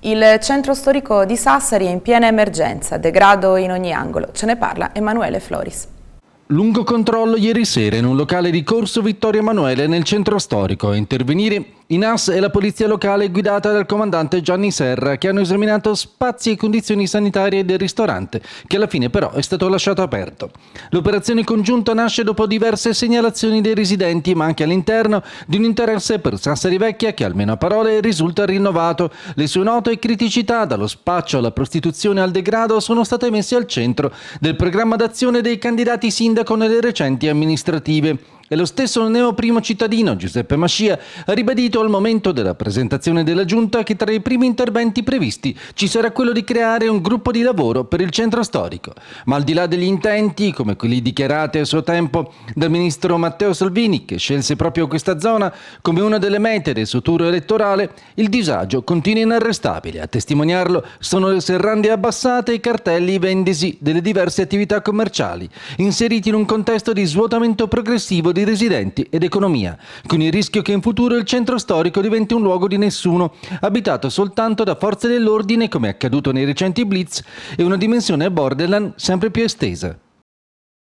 Il centro storico di Sassari è in piena emergenza, degrado in ogni angolo. Ce ne parla Emanuele Floris. Lungo controllo ieri sera in un locale di Corso Vittorio Emanuele nel centro storico a intervenire i NAS e la polizia locale guidata dal comandante Gianni Serra che hanno esaminato spazi e condizioni sanitarie del ristorante, che alla fine però è stato lasciato aperto. L'operazione congiunta nasce dopo diverse segnalazioni dei residenti, ma anche all'interno di un interesse per Sassari Vecchia che almeno a parole risulta rinnovato. Le sue note e criticità, dallo spaccio alla prostituzione al degrado, sono state messe al centro del programma d'azione dei candidati sindaco nelle recenti amministrative. E lo stesso neo primo cittadino Giuseppe Mascia ha ribadito al momento della presentazione della giunta che tra i primi interventi previsti ci sarà quello di creare un gruppo di lavoro per il centro storico. Ma al di là degli intenti, come quelli dichiarati a suo tempo dal ministro Matteo Salvini, che scelse proprio questa zona come una delle mete del suo tour elettorale, il disagio continua inarrestabile. A testimoniarlo sono le serrande abbassate e i cartelli vendesi delle diverse attività commerciali, inseriti in un contesto di svuotamento progressivo dei residenti ed economia, con il rischio che in futuro il centro storico diventi un luogo di nessuno, abitato soltanto da forze dell'ordine come accaduto nei recenti blitz e una dimensione borderland sempre più estesa.